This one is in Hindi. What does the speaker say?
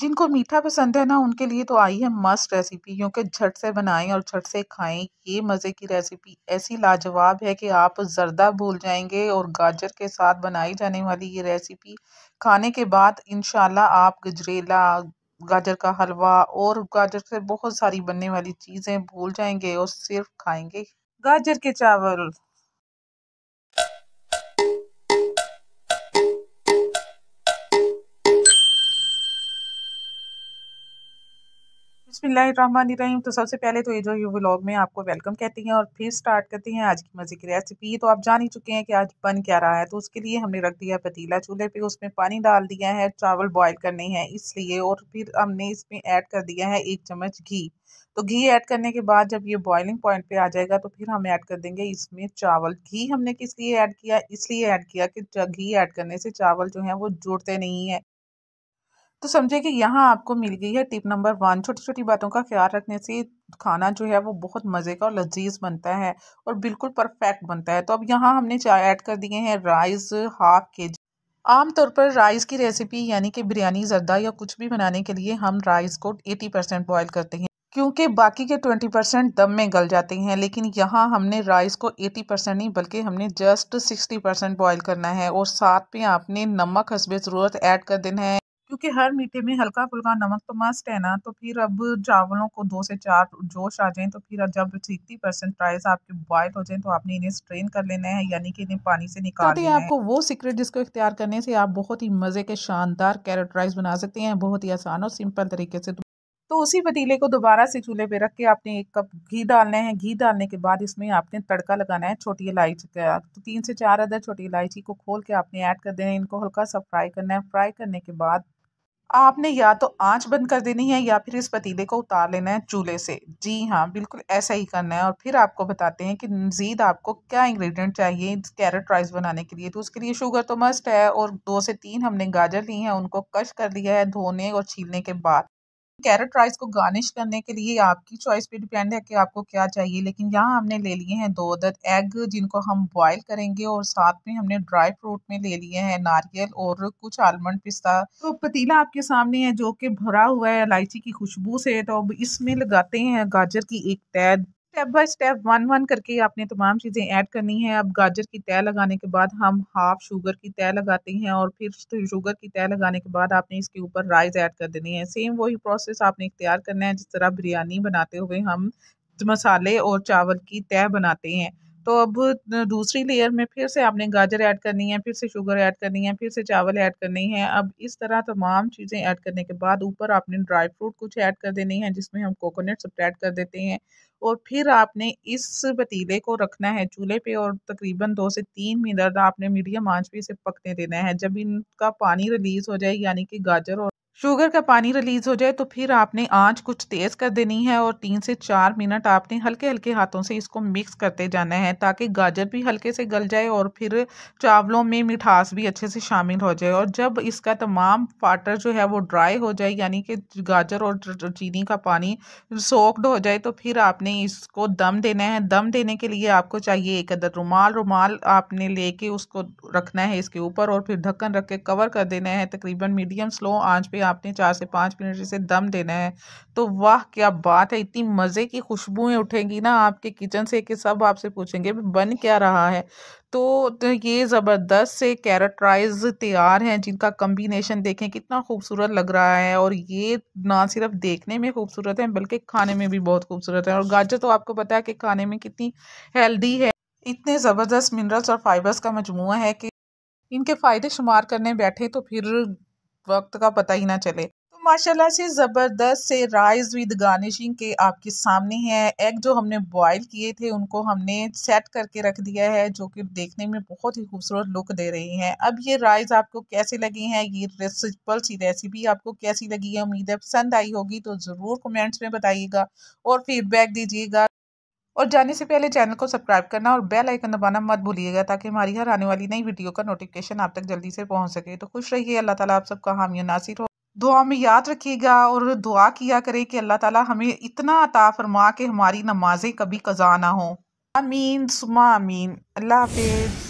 जिनको मीठा पसंद है ना उनके लिए तो आई है मस्त रेसिपी क्योंकि झट से बनाएं और झट से खाएं ये मज़े की रेसिपी ऐसी लाजवाब है कि आप जर्दा भूल जाएंगे और गाजर के साथ बनाई जाने वाली ये रेसिपी खाने के बाद इन आप गजरेला गाजर का हलवा और गाजर से बहुत सारी बनने वाली चीज़ें भूल जाएंगे और सिर्फ खाएंगे गाजर के चावल बसमिलीम तो सबसे पहले तो ये जो यू व्लॉग में आपको वेलकम कहती हैं और फिर स्टार्ट करती हैं आज की मज़े की रेसिपी तो आप जान ही चुके हैं कि आज बन क्या रहा है तो उसके लिए हमने रख दिया पतीला चूल्हे पे उसमें पानी डाल दिया है चावल बॉईल करने हैं इसलिए और फिर हमने इसमें ऐड कर दिया है एक चम्मच घी तो घी ऐड करने के बाद जब ये बॉइलिंग पॉइंट पे आ जाएगा तो फिर हम ऐड कर देंगे इसमें चावल घी हमने किस लिए ऐड किया इसलिए ऐड किया कि घी ऐड करने से चावल जो है वो जुड़ते नहीं है तो समझे कि यहाँ आपको मिल गई है टिप नंबर वन छोटी छोटी बातों का ख्याल रखने से खाना जो है वो बहुत मज़े का और लजीज बनता है और बिल्कुल परफेक्ट बनता है तो अब यहाँ हमने चाय ऐड कर दिए हैं राइस हाफ के जी आमतौर पर राइस की रेसिपी यानी कि बिरयानी जर्दा या कुछ भी बनाने के लिए हम राइस को एटी परसेंट बॉयल करते हैं क्योंकि बाकी के 20 परसेंट दम में गल जाते हैं लेकिन यहाँ हमने राइस को 80 परसेंट नहीं बल्कि हमने जस्ट 60 परसेंट बॉयल करना है और साथ में आपने नमक हसबे ज़रूरत ऐड कर देना है क्योंकि हर मीठे में हल्का फुल्का नमक तो मस्ट है ना तो फिर अब चावलों को दो से चार जोश आ जाए तो फिर जब सिक्सटी परसेंट राइस आपके बॉयल हो जाए तो आपने इन्हें स्ट्रेन कर लेना है यानी कि इन्हें पानी से तो निकाल तो आपको वो सीक्रेट जिसको इख्तियार करने से आप बहुत ही मज़े के शानदार कैरेट राइस बना सकते हैं बहुत ही आसान और सिंपल तरीके से तो उसी पतीले को दोबारा से चूल्हे पे रख के आपने एक कप घी डालना है घी डालने के बाद इसमें आपने तड़का लगाना है छोटी इलायची का तो तीन से चार अदर छोटी इलायची को खोल के आपने ऐड कर देना है इनको हल्का सा फ्राई करना है फ्राई करने के बाद आपने या तो आंच बंद कर देनी है या फिर इस पतीले को उतार लेना है चूल्हे से जी हाँ बिल्कुल ऐसा ही करना है और फिर आपको बताते हैं कि मज़ीद आपको क्या इंग्रेडिएंट चाहिए कैरेट राइस बनाने के लिए तो उसके लिए शुगर तो मस्ट है और दो से तीन हमने गाजर ली हैं उनको कश कर लिया है धोने और छीलने के बाद कैरेट राइस को गार्निश करने के लिए आपकी चॉइस पे डिपेंड है कि आपको क्या चाहिए लेकिन यहाँ हमने ले लिए हैं दो अदद एग जिनको हम बॉईल करेंगे और साथ में हमने ड्राई फ्रूट में ले लिए हैं नारियल और कुछ आलमंड पिस्ता तो पतीला आपके सामने है जो कि भरा हुआ है इलायची की खुशबू से तो अब इसमें लगाते हैं गाजर की एक तैद step by step one one करके आपने तमाम चीज़ें ऐड करनी है अब गाजर की तय लगाने के बाद हम हाफ शुगर की तय लगाते हैं और फिर शुगर की तय लगाने के बाद आपने इसके ऊपर राइस ऐड कर देनी है सेम वही प्रोसेस आपने इख्तियार करना है जिस तरह बिरयानी बनाते हुए हम मसाले और चावल की तय बनाते हैं तो अब दूसरी लेयर में फिर से आपने गाजर ऐड करनी है फिर से शुगर ऐड करनी है फिर से चावल ऐड करनी है अब इस तरह तमाम चीज़ें ऐड करने के बाद ऊपर आपने ड्राई फ्रूट कुछ ऐड कर देनी है जिसमें हम कोकोनट ऐड कर देते हैं और फिर आपने इस पतीले को रखना है चूल्हे पे और तकरीबन दो से तीन मिनट आपने मीडियम आंच पे इसे पकने देना है जब इनका पानी रिलीज़ हो जाए यानी कि गाजर और शुगर का पानी रिलीज़ हो जाए तो फिर आपने आंच कुछ तेज़ कर देनी है और तीन से चार मिनट आपने हल्के हल्के हाथों से इसको मिक्स करते जाना है ताकि गाजर भी हल्के से गल जाए और फिर चावलों में मिठास भी अच्छे से शामिल हो जाए और जब इसका तमाम पाटर जो है वो ड्राई हो जाए यानी कि गाजर और चीनी का पानी सोक्ड हो जाए तो फिर आपने इसको दम देना है दम देने के लिए आपको चाहिए एक अदर रुमाल रुमाल आपने लेके उसको रखना है इसके ऊपर और फिर ढक्कन रख के कवर कर देना है तकरीबन मीडियम स्लो आँच पर आपने चार से पाँच मिनट इसे दम देना है तो वाह क्या बात है इतनी मज़े की खुशबूएं उठेंगी ना आपके किचन से कि सब आपसे पूछेंगे बन क्या रहा है तो, तो ये ज़बरदस्त से कैरेट राइस तैयार हैं जिनका कम्बिनेशन देखें कितना खूबसूरत लग रहा है और ये ना सिर्फ देखने में खूबसूरत है बल्कि खाने में भी बहुत खूबसूरत है और गाजर तो आपको पता है कि खाने में कितनी हेल्दी है इतने ज़बरदस्त मिनरल्स और फाइबर्स का मजमू है कि इनके फ़ायदे शुमार करने बैठे तो फिर वक्त का पता ही ना चले तो माशाल्लाह से ज़बरदस्त से राइस विद गार्निशिंग के आपके सामने है एग जो हमने बॉईल किए थे उनको हमने सेट करके रख दिया है जो कि देखने में बहुत ही खूबसूरत लुक दे रही हैं अब ये राइस आपको कैसे लगी हैं ये सिंपल सी रेसिपी आपको कैसी लगी है उम्मीद है पसंद आई होगी तो ज़रूर कमेंट्स में बताइएगा और फीडबैक दीजिएगा और जाने से पहले चैनल को सब्सक्राइब करना और बेल आइकन दबाना मत भूलिएगा ताकि हमारी हर आने वाली नई वीडियो का नोटिफिकेशन आप तक जल्दी से पहुंच सके तो खुश रहिए अल्लाह ताला आप सबका हामी नासिर हो दुआ में याद रखिएगा और दुआ किया करें कि अल्लाह ताला हमें इतना अता फरमा के हमारी नमाजें कभी कज़ा ना हो आमीन सुमा अमीन अल्लाह हाफिज़